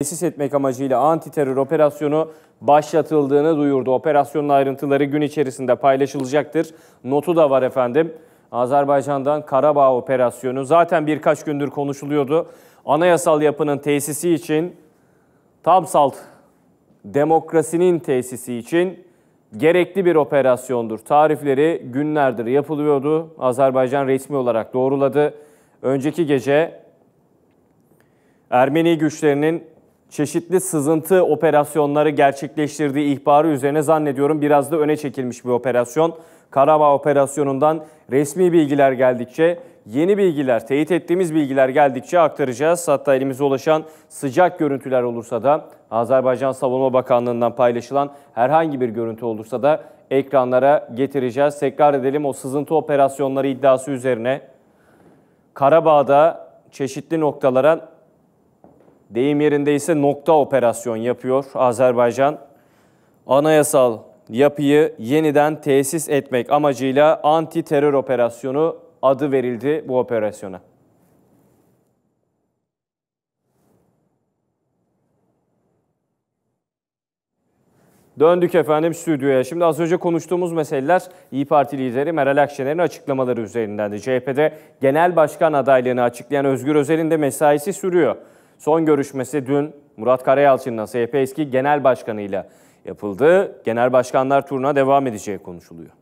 tesis etmek amacıyla anti terör operasyonu başlatıldığını duyurdu. Operasyonun ayrıntıları gün içerisinde paylaşılacaktır. Notu da var efendim. Azerbaycan'dan Karabağ operasyonu zaten birkaç gündür konuşuluyordu. Anayasal yapının tesisi için tam salt demokrasinin tesisi için gerekli bir operasyondur. Tarifleri günlerdir yapılıyordu. Azerbaycan resmi olarak doğruladı. Önceki gece Ermeni güçlerinin çeşitli sızıntı operasyonları gerçekleştirdiği ihbarı üzerine zannediyorum biraz da öne çekilmiş bir operasyon. Karabağ operasyonundan resmi bilgiler geldikçe, yeni bilgiler, teyit ettiğimiz bilgiler geldikçe aktaracağız. Hatta elimize ulaşan sıcak görüntüler olursa da Azerbaycan Savunma Bakanlığı'ndan paylaşılan herhangi bir görüntü olursa da ekranlara getireceğiz. Tekrar edelim o sızıntı operasyonları iddiası üzerine Karabağ'da çeşitli noktalara deyim yerinde ise nokta operasyon yapıyor Azerbaycan. Anayasal yapıyı yeniden tesis etmek amacıyla anti terör operasyonu adı verildi bu operasyona. Döndük efendim stüdyoya. Şimdi az önce konuştuğumuz meseleler İyi Parti lideri Meral Akşener'in açıklamaları üzerinden de CHP'de genel başkan adaylığını açıklayan Özgür Özel'in de mesaisi sürüyor. Son görüşmesi dün Murat Karayalçın'la SYP eski genel başkanıyla yapıldı. Genel başkanlar turuna devam edeceği konuşuluyor.